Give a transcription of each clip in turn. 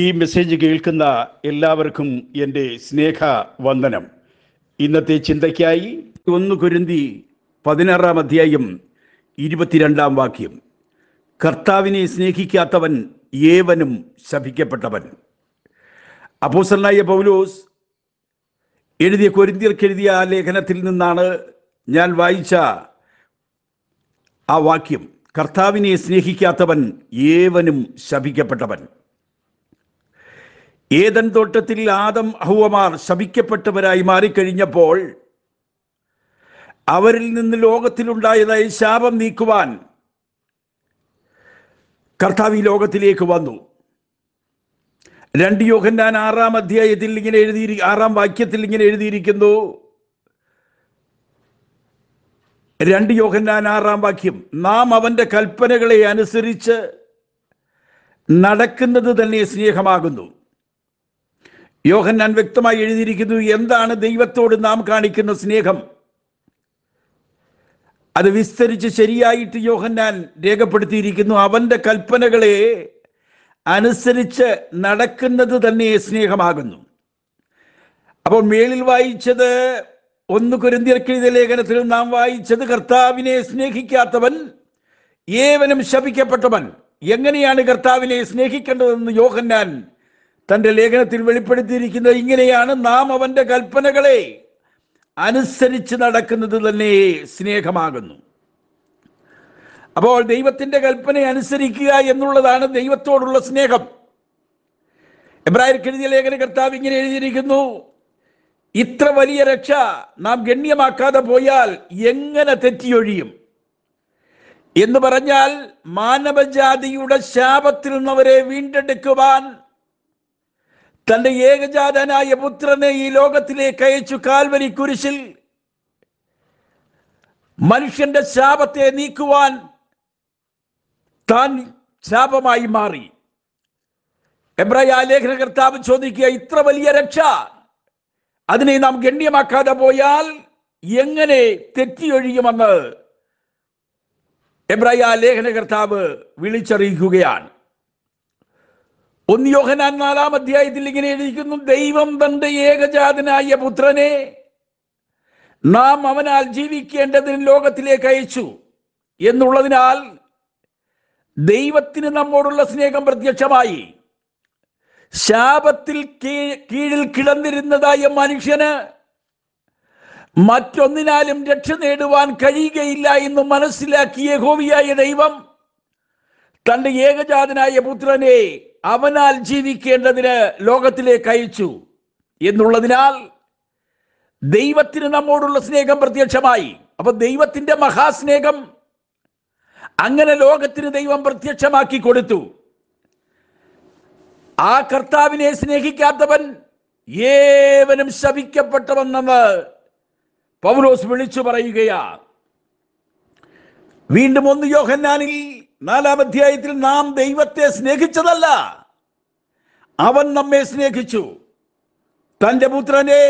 ഈ മെസ്സേജ് കേൾക്കുന്ന എല്ലാവർക്കും എൻ്റെ സ്നേഹ വന്ദനം ഇന്നത്തെ ചിന്തയ്ക്കായി ഒന്ന് കുരുന്തി പതിനാറാം അധ്യായം ഇരുപത്തിരണ്ടാം വാക്യം കർത്താവിനെ സ്നേഹിക്കാത്തവൻ ഏവനും ശപിക്കപ്പെട്ടവൻ അപ്പോസലായ പൗലോസ് എഴുതിയ കൊരിന്തിയർക്കെഴുതിയ ആ ലേഖനത്തിൽ നിന്നാണ് ഞാൻ വായിച്ച ആ വാക്യം കർത്താവിനെ സ്നേഹിക്കാത്തവൻ ഏവനും ശപിക്കപ്പെട്ടവൻ ഏതൻ തോട്ടത്തിൽ ആദം അഹുവമാർ ശപിക്കപ്പെട്ടവരായി മാറിക്കഴിഞ്ഞപ്പോൾ അവരിൽ നിന്ന് ലോകത്തിലുണ്ടായതായി ശാപം നീക്കുവാൻ കർത്താവ് ഈ ലോകത്തിലേക്ക് വന്നു രണ്ട് യോഹന്നാൻ ആറാം അധ്യായത്തിൽ ഇങ്ങനെ എഴുതിയിരി ആറാം വാക്യത്തിൽ ഇങ്ങനെ എഴുതിയിരിക്കുന്നു രണ്ട് യോഹന്നാൻ ആറാം വാക്യം നാം അവൻ്റെ കൽപ്പനകളെ അനുസരിച്ച് നടക്കുന്നത് തന്നെ സ്നേഹമാകുന്നു യോഹൻ ഞാൻ വ്യക്തമായി എഴുതിയിരിക്കുന്നു എന്താണ് ദൈവത്തോട് നാം കാണിക്കുന്ന സ്നേഹം അത് വിസ്തരിച്ച് ശരിയായിട്ട് യോഹന്നാൻ രേഖപ്പെടുത്തിയിരിക്കുന്നു അവന്റെ കൽപ്പനകളെ അനുസരിച്ച് നടക്കുന്നത് തന്നെ സ്നേഹമാകുന്നു അപ്പോൾ മേളിൽ വായിച്ചത് ഒന്ന് കുരുന്തിയർക്കെഴുതിയ ലേഖനത്തിൽ നാം വായിച്ചത് കർത്താവിനെ സ്നേഹിക്കാത്തവൻ ഏവനും ശപിക്കപ്പെട്ടവൻ എങ്ങനെയാണ് കർത്താവിനെ സ്നേഹിക്കേണ്ടതെന്ന് യോഹന്നാൻ തൻ്റെ ലേഖനത്തിൽ വെളിപ്പെടുത്തിയിരിക്കുന്നത് ഇങ്ങനെയാണ് നാം അവൻ്റെ കൽപ്പനകളെ അനുസരിച്ച് നടക്കുന്നത് തന്നെ സ്നേഹമാകുന്നു അപ്പോൾ ദൈവത്തിൻ്റെ കൽപ്പന അനുസരിക്കുക എന്നുള്ളതാണ് ദൈവത്തോടുള്ള സ്നേഹം എബ്രാഹിം ലേഖന കർത്താവ് ഇങ്ങനെ എഴുതിയിരിക്കുന്നു ഇത്ര വലിയ രക്ഷ നാം ഗണ്യമാക്കാതെ പോയാൽ എങ്ങനെ തെറ്റിയൊഴിയും എന്ന് പറഞ്ഞാൽ മാനവജാതിയുടെ ശാപത്തിൽ നിന്നവരെ വീണ്ടെടുക്കുവാൻ തന്റെ ഏകജാതനായ പുത്രനെ ഈ ലോകത്തിലേക്ക് അയച്ചു കാൽവരി കുരിശിൽ മനുഷ്യന്റെ ശാപത്തെ നീക്കുവാൻ താൻ ശാപമായി മാറി എബ്രായ ലേഖന കർത്താവ് ചോദിക്കുക ഇത്ര വലിയ രക്ഷ അതിനെ നാം ഗണ്യമാക്കാതെ പോയാൽ എങ്ങനെ തെറ്റിയൊഴിയുമെന്ന് എബ്രായ ലേഖന കർത്താവ് വിളിച്ചറിയിക്കുകയാണ് ഒന്ന് യോഹനാൻ നാലാം അധ്യായത്തിൽ ഇങ്ങനെ എഴുതിക്കുന്നു ദൈവം തന്റെ ഏകജാതനായ പുത്രനെ നാം അവനാൽ ജീവിക്കേണ്ടതിന് ലോകത്തിലേക്ക് അയച്ചു എന്നുള്ളതിനാൽ ദൈവത്തിന് നമ്മോടുള്ള സ്നേഹം പ്രത്യക്ഷമായി ശാപത്തിൽ കീഴിൽ കിടന്നിരുന്നതായ മനുഷ്യന് മറ്റൊന്നിനാലും രക്ഷ നേടുവാൻ കഴിയുകയില്ല എന്ന് മനസ്സിലാക്കിയ ഹോവിയായ ദൈവം തന്റെ ഏകജാതനായ പുത്രനെ അവനാൽ ജീവിക്കേണ്ടതിന് ലോകത്തിലേക്ക് അയച്ചു എന്നുള്ളതിനാൽ ദൈവത്തിന് നമ്മോടുള്ള സ്നേഹം പ്രത്യക്ഷമായി അപ്പൊ ദൈവത്തിന്റെ മഹാസ്നേഹം അങ്ങനെ ലോകത്തിന് ദൈവം പ്രത്യക്ഷമാക്കി കൊടുത്തു ആ കർത്താവിനെ സ്നേഹിക്കാത്തവൻ ഏവനും ശപിക്കപ്പെട്ടവെന്നത് പൗലോസ് വിളിച്ചു പറയുകയാ വീണ്ടും ഒന്ന് യോഹന്നാനിൽ നാലാം അധ്യായത്തിൽ നാം ദൈവത്തെ സ്നേഹിച്ചതല്ല അവൻ നമ്മെ സ്നേഹിച്ചു തൻ്റെ പുത്രനെ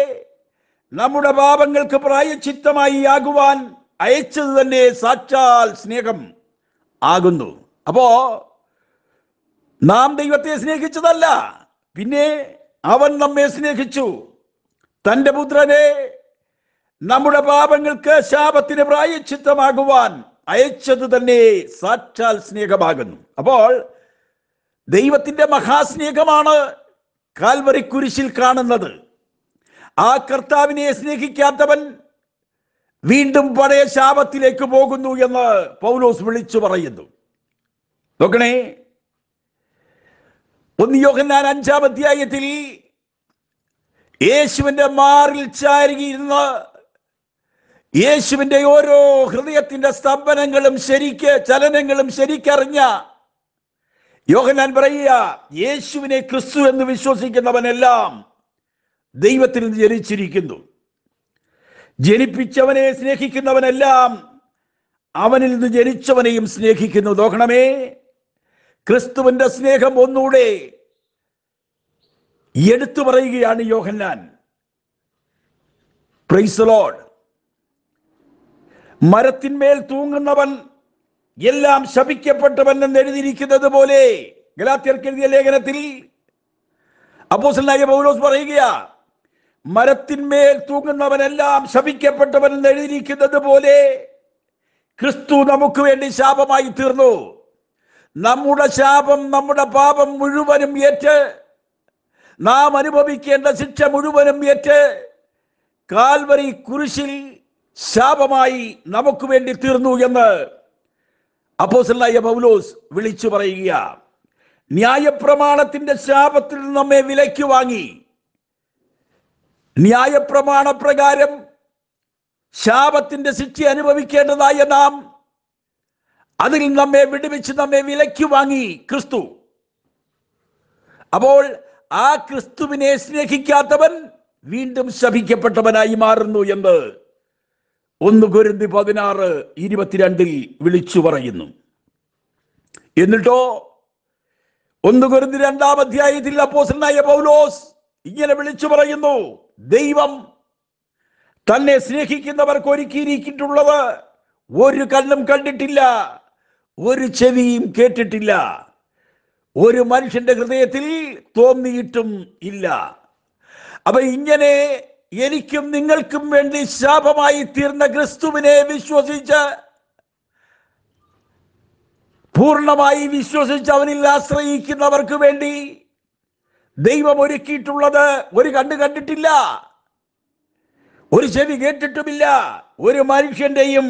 നമ്മുടെ പാപങ്ങൾക്ക് പ്രായച്ചിത്തമായി ആകുവാൻ അയച്ചത് തന്നെ സാക്ഷാൽ സ്നേഹം ആകുന്നു അപ്പോ നാം ദൈവത്തെ സ്നേഹിച്ചതല്ല പിന്നെ അവൻ നമ്മെ സ്നേഹിച്ചു തൻ്റെ പുത്രനെ നമ്മുടെ പാപങ്ങൾക്ക് ശാപത്തിന് പ്രായച്ചിത്തമാകുവാൻ അയച്ചത് തന്നെ സാക്ഷാൽ സ്നേഹമാകുന്നു അപ്പോൾ ദൈവത്തിന്റെ മഹാസ്നേഹമാണ് കാൽവറി കുരിശിൽ കാണുന്നത് ആ കർത്താവിനെ സ്നേഹിക്കാത്തവൻ വീണ്ടും പഴയ ശാപത്തിലേക്ക് പോകുന്നു എന്ന് പൗലോസ് വിളിച്ചു പറയുന്നു നോക്കണേ ഒന്ന് യോഹന്നാൻ അഞ്ചാം അധ്യായത്തിൽ യേശുവിന്റെ മാറിൽ ചാരിയിരുന്ന് യേശുവിൻ്റെ ഓരോ ഹൃദയത്തിൻ്റെ സ്തംഭനങ്ങളും ശരിക്ക് ചലനങ്ങളും ശരിക്കറിഞ്ഞ യോഹനാൻ പറയുക യേശുവിനെ ക്രിസ്തു എന്ന് വിശ്വസിക്കുന്നവനെല്ലാം ദൈവത്തിൽ നിന്ന് ജനിച്ചിരിക്കുന്നു ജനിപ്പിച്ചവനെ സ്നേഹിക്കുന്നവനെല്ലാം അവനിൽ നിന്ന് ജനിച്ചവനെയും സ്നേഹിക്കുന്നു നോക്കണമേ ക്രിസ്തുവിന്റെ സ്നേഹം ഒന്നുകൂടെ എടുത്തു പറയുകയാണ് യോഹന്നാൻ പ്രൈസ് ലോഡ് മരത്തിന്മേൽ തൂങ്ങുന്നവൻ എല്ലാം ശപിക്കപ്പെട്ടവൻ എന്ന് എഴുതിയിരിക്കുന്നത് പോലെ ഗലാത്തിയർക്കെഴുതിയ ലേഖനത്തിൽ അപ്പോസലായ പൗലോസ് പറയുക മരത്തിന്മേൽ തൂങ്ങുന്നവനെല്ലാം ശപിക്കപ്പെട്ടവൻ എന്ന് എഴുതിയിരിക്കുന്നത് പോലെ ക്രിസ്തു നമുക്ക് വേണ്ടി ശാപമായി തീർന്നു നമ്മുടെ ശാപം നമ്മുടെ പാപം മുഴുവനും ഏറ്റ് നാം അനുഭവിക്കേണ്ട ശിക്ഷ മുഴുവനും ഏറ്റ് കാൽവരി കുരിശിൽ ശാപമായി നമുക്ക് വേണ്ടി തീർന്നു എന്ന് അപ്പോസല്ലായ പൗലോസ് വിളിച്ചു പറയുക ന്യായപ്രമാണത്തിന്റെ ശാപത്തിൽ നമ്മെ വിലയ്ക്ക് വാങ്ങി ന്യായപ്രമാണ പ്രകാരം ശാപത്തിന്റെ ശിക്ഷ അനുഭവിക്കേണ്ടതായ നാം അതിൽ നമ്മെ വിടുവിച്ച് നമ്മെ വിലയ്ക്ക് വാങ്ങി ക്രിസ്തു അപ്പോൾ ആ ക്രിസ്തുവിനെ സ്നേഹിക്കാത്തവൻ വീണ്ടും ശപിക്കപ്പെട്ടവനായി മാറുന്നു എന്ന് ഒന്ന് കുരുതി പതിനാറ് ഇരുപത്തിരണ്ടിൽ വിളിച്ചു പറയുന്നു എന്നിട്ടോ ഒന്ന് കുരുതി രണ്ടാം അധ്യായത്തിൽ അപ്പോസനായ പൗലോസ് ഇങ്ങനെ വിളിച്ചു പറയുന്നു ദൈവം തന്നെ സ്നേഹിക്കുന്നവർക്ക് ഒരുക്കിയിരിക്കിട്ടുള്ളത് ഒരു കല്ലും കണ്ടിട്ടില്ല ഒരു ചെവിയും കേട്ടിട്ടില്ല ഒരു മനുഷ്യന്റെ ഹൃദയത്തിൽ തോന്നിയിട്ടും ഇല്ല അപ്പൊ ഇങ്ങനെ എനിക്കും നിങ്ങൾക്കും വേണ്ടി ശാപമായി തീർന്ന ക്രിസ്തുവിനെ വിശ്വസിച്ച് പൂർണ്ണമായി വിശ്വസിച്ച് അവനിൽ ആശ്രയിക്കുന്നവർക്ക് വേണ്ടി ദൈവം ഒരുക്കിയിട്ടുള്ളത് ഒരു കണ്ടു കണ്ടിട്ടില്ല ഒരു ചെവി കേട്ടിട്ടുമില്ല ഒരു മനുഷ്യന്റെയും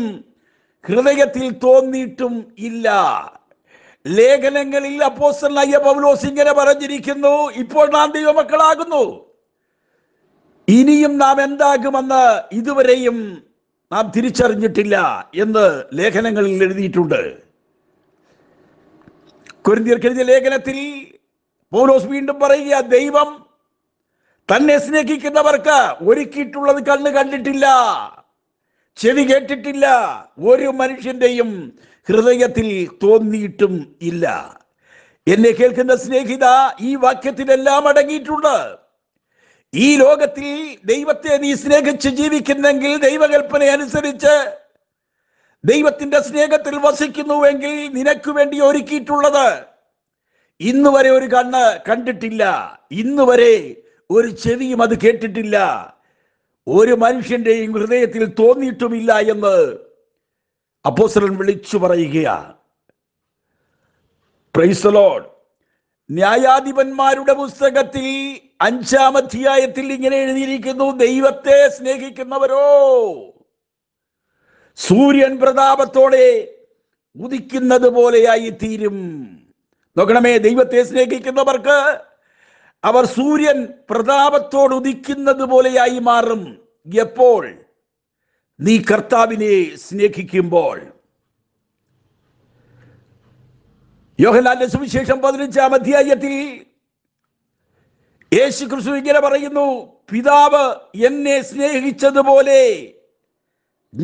ഹൃദയത്തിൽ തോന്നിയിട്ടും ഇല്ല ലേഖനങ്ങളിൽ അപ്പോസ്റ്റലായ പൗലോസ് ഇങ്ങനെ പറഞ്ഞിരിക്കുന്നു ഇപ്പോൾ നാം ദൈവമക്കളാകുന്നു ഇനിയും നാം എന്താകുമെന്ന് ഇതുവരെയും നാം തിരിച്ചറിഞ്ഞിട്ടില്ല എന്ന് ലേഖനങ്ങളിൽ എഴുതിയിട്ടുണ്ട് കുരിന്തിയർക്കെഴുതിയ ലേഖനത്തിൽ പൗലോസ് വീണ്ടും പറയുക ദൈവം തന്നെ സ്നേഹിക്കുന്നവർക്ക് ഒരുക്കിയിട്ടുള്ളത് കണ്ണ് കണ്ടിട്ടില്ല ചെവി കേട്ടിട്ടില്ല ഒരു മനുഷ്യന്റെയും ഹൃദയത്തിൽ തോന്നിയിട്ടും ഇല്ല എന്നെ കേൾക്കുന്ന സ്നേഹിത ഈ വാക്യത്തിലെല്ലാം അടങ്ങിയിട്ടുണ്ട് ഈ ലോകത്തിൽ ദൈവത്തെ നീ സ്നേഹിച്ച് ജീവിക്കുന്നെങ്കിൽ ദൈവകൽപ്പന അനുസരിച്ച് ദൈവത്തിന്റെ സ്നേഹത്തിൽ വസിക്കുന്നുവെങ്കിൽ നിനക്ക് വേണ്ടി ഒരുക്കിയിട്ടുള്ളത് ഇന്ന് വരെ ഒരു കണ്ണ് കണ്ടിട്ടില്ല ഇന്ന് വരെ ഒരു ചെവിയും അത് കേട്ടിട്ടില്ല ഒരു മനുഷ്യന്റെയും ഹൃദയത്തിൽ തോന്നിയിട്ടുമില്ല എന്ന് അപ്പോസ്റ്റലൻ വിളിച്ചു പറയുകയാണ് പ്രൈസ് ന്യായാധിപന്മാരുടെ പുസ്തകത്തിൽ അഞ്ചാം അധ്യായത്തിൽ ഇങ്ങനെ എഴുതിയിരിക്കുന്നു ദൈവത്തെ സ്നേഹിക്കുന്നവരോ സൂര്യൻ പ്രതാപത്തോടെ ഉദിക്കുന്നത് പോലെയായി തീരും നോക്കണമേ ദൈവത്തെ സ്നേഹിക്കുന്നവർക്ക് അവർ സൂര്യൻ പ്രതാപത്തോട് ഉദിക്കുന്നത് പോലെയായി മാറും എപ്പോൾ നീ കർത്താവിനെ സ്നേഹിക്കുമ്പോൾ യോഹലാന്റെ സുവിശേഷം പതിനഞ്ചാം അധ്യായത്തിൽ യേശു ക്രിസ്തു ഇങ്ങനെ പറയുന്നു പിതാവ് എന്നെ സ്നേഹിച്ചതുപോലെ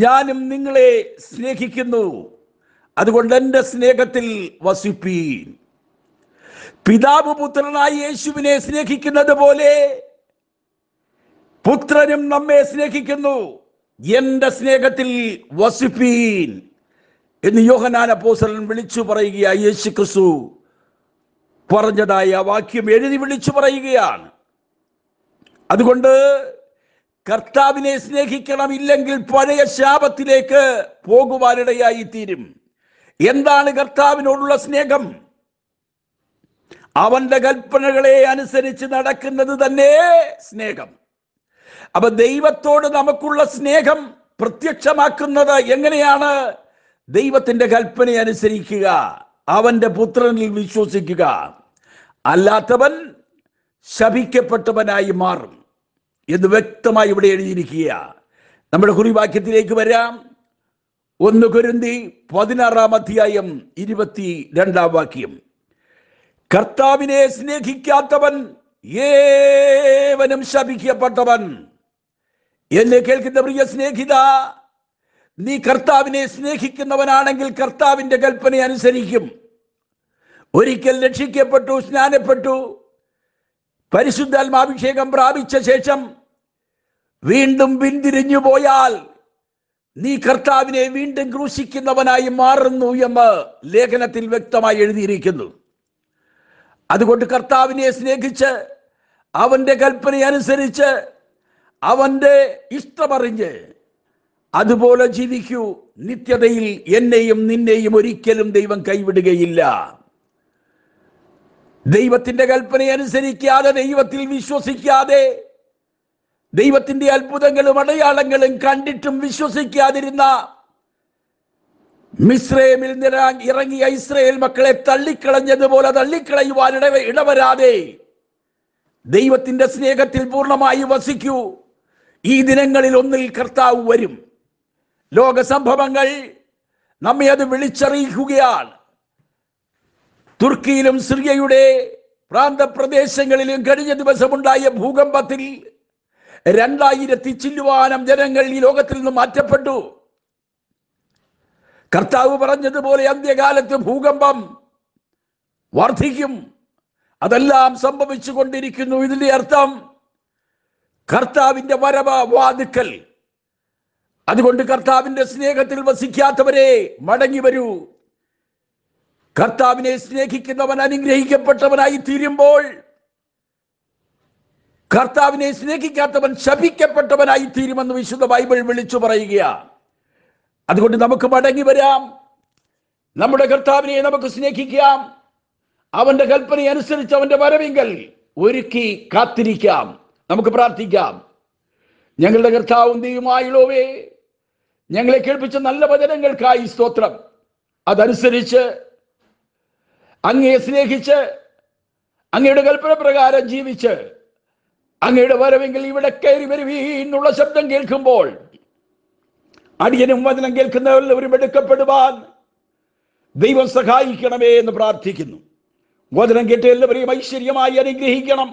ഞാനും നിങ്ങളെ സ്നേഹിക്കുന്നു അതുകൊണ്ട് എൻ്റെ സ്നേഹത്തിൽ വസിപ്പീൻ പിതാവ് പുത്രനായ യേശുവിനെ സ്നേഹിക്കുന്നത് പോലെ പുത്രനും നമ്മെ സ്നേഹിക്കുന്നു എൻ്റെ സ്നേഹത്തിൽ വസിപ്പീൻ എന്ന് യോഹനാൻ അപ്പോസലൻ വിളിച്ചു പറയുകയായി യേശു ക്രിസ്തു പറഞ്ഞതായ വാക്യം എഴുതി വിളിച്ചു പറയുകയാണ് അതുകൊണ്ട് കർത്താവിനെ സ്നേഹിക്കണം ഇല്ലെങ്കിൽ പഴയ ശാപത്തിലേക്ക് പോകുവാനിടയായി തീരും എന്താണ് കർത്താവിനോടുള്ള സ്നേഹം അവന്റെ കൽപ്പനകളെ അനുസരിച്ച് നടക്കുന്നത് തന്നെ സ്നേഹം അപ്പൊ ദൈവത്തോട് നമുക്കുള്ള സ്നേഹം പ്രത്യക്ഷമാക്കുന്നത് എങ്ങനെയാണ് ദൈവത്തിന്റെ കൽപ്പന അനുസരിക്കുക അവന്റെ പുത്രനിൽ വിശ്വസിക്കുക അല്ലാത്തവൻ ശപിക്കപ്പെട്ടവനായി മാറും എന്ന് വ്യക്തമായി ഇവിടെ എഴുതിയിരിക്കുക നമ്മുടെ കുറിവാക്യത്തിലേക്ക് വരാം ഒന്ന് കുരുന്തി പതിനാറാം അധ്യായം ഇരുപത്തി രണ്ടാം വാക്യം കർത്താവിനെ സ്നേഹിക്കാത്തവൻ ഏവനും ശപിക്കപ്പെട്ടവൻ എന്നെ കേൾക്കുന്ന പ്രിയ സ്നേഹിത നീ കർത്താവിനെ സ്നേഹിക്കുന്നവനാണെങ്കിൽ കർത്താവിൻ്റെ കൽപ്പന അനുസരിക്കും ഒരിക്കൽ രക്ഷിക്കപ്പെട്ടു സ്നാനപ്പെട്ടു പരിശുദ്ധാത്മാഭിഷേകം പ്രാപിച്ച ശേഷം വീണ്ടും പിന്തിരിഞ്ഞു പോയാൽ നീ കർത്താവിനെ വീണ്ടും ക്രൂശിക്കുന്നവനായി മാറുന്നു എന്ന് ലേഖനത്തിൽ വ്യക്തമായി എഴുതിയിരിക്കുന്നു അതുകൊണ്ട് കർത്താവിനെ സ്നേഹിച്ച് അവൻ്റെ കൽപ്പന അനുസരിച്ച് അവൻ്റെ ഇഷ്ടമറിഞ്ഞ് അതുപോലെ ജീവിക്കൂ നിത്യതയിൽ എന്നെയും നിന്നെയും ഒരിക്കലും ദൈവം കൈവിടുകയില്ല ദൈവത്തിന്റെ കൽപ്പന അനുസരിക്കാതെ ദൈവത്തിൽ വിശ്വസിക്കാതെ ദൈവത്തിന്റെ അത്ഭുതങ്ങളും അടയാളങ്ങളും കണ്ടിട്ടും വിശ്വസിക്കാതിരുന്ന മിശ്രമിൽ ഇറങ്ങിയ ഇസ്രയേൽ മക്കളെ തള്ളിക്കളഞ്ഞതുപോലെ തള്ളിക്കളയുവാൻ ഇടവരാതെ ദൈവത്തിന്റെ സ്നേഹത്തിൽ പൂർണ്ണമായി വസിക്കൂ ഈ ദിനങ്ങളിൽ ഒന്നിൽ കർത്താവ് വരും ലോക സംഭവങ്ങൾ നമ്മെ അത് വിളിച്ചറിയിക്കുകയാണ് തുർക്കിയിലും സിറിയയുടെ പ്രാന്തപ്രദേശങ്ങളിലും കഴിഞ്ഞ ദിവസമുണ്ടായ ഭൂകമ്പത്തിൽ രണ്ടായിരത്തി ചില്ലുവാനം ജനങ്ങൾ ഈ ലോകത്തിൽ നിന്ന് മാറ്റപ്പെട്ടു കർത്താവ് പറഞ്ഞതുപോലെ അന്ത്യകാലത്ത് ഭൂകമ്പം വർദ്ധിക്കും അതെല്ലാം സംഭവിച്ചു കൊണ്ടിരിക്കുന്നു ഇതിന്റെ അർത്ഥം കർത്താവിന്റെ വരവ വാതുക്കൽ അതുകൊണ്ട് കർത്താവിന്റെ സ്നേഹത്തിൽ വസിക്കാത്തവരെ മടങ്ങി വരൂ കർത്താവിനെ സ്നേഹിക്കുന്നവൻ അനുഗ്രഹിക്കപ്പെട്ടവനായി തീരുമ്പോൾ കർത്താവിനെ സ്നേഹിക്കാത്തവൻ ശപിക്കപ്പെട്ടവനായി തീരുമെന്ന് വിശുദ്ധ ബൈബിൾ വിളിച്ചു പറയുകയാണ് അതുകൊണ്ട് നമുക്ക് മടങ്ങി വരാം നമ്മുടെ കർത്താവിനെ നമുക്ക് സ്നേഹിക്കാം അവന്റെ കൽപ്പന അനുസരിച്ച് അവന്റെ വരവിങ്കൽ ഒരുക്കി കാത്തിരിക്കാം നമുക്ക് പ്രാർത്ഥിക്കാം ഞങ്ങളുടെ കർത്താവും ദൈവമായുള്ളവേ ഞങ്ങളെ കേൾപ്പിച്ച നല്ല വചനങ്ങൾക്കായി സ്തോത്രം അതനുസരിച്ച് അങ്ങയെ സ്നേഹിച്ച് അങ്ങയുടെ കൽപ്പന പ്രകാരം ജീവിച്ച് അങ്ങയുടെ വരവെങ്കിൽ ഇവിടെ കയറി വരുവീന്നുള്ള ശബ്ദം കേൾക്കുമ്പോൾ അടിയനും വചനം കേൾക്കുന്നവരെല്ലാവരും എടുക്കപ്പെടുവാൻ ദൈവം സഹായിക്കണമേ എന്ന് പ്രാർത്ഥിക്കുന്നു വചനം കേട്ട് എല്ലാവരെയും ഐശ്വര്യമായി അനുഗ്രഹിക്കണം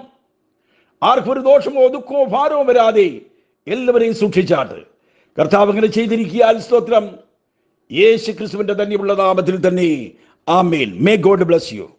ആർക്കൊരു ദോഷമോ ദുഃഖമോ ഭാരമോ വരാതെ എല്ലാവരെയും സൂക്ഷിച്ചാട്ട് കർത്താവ് അങ്ങനെ ചെയ്തിരിക്കുക സ്തോത്രം യേശു ക്രിസ്തുവിൻ്റെ തന്നെയുള്ള നാമത്തിൽ തന്നെ ആമേൻ മേ ഗോഡ് ബ്ലസ് യു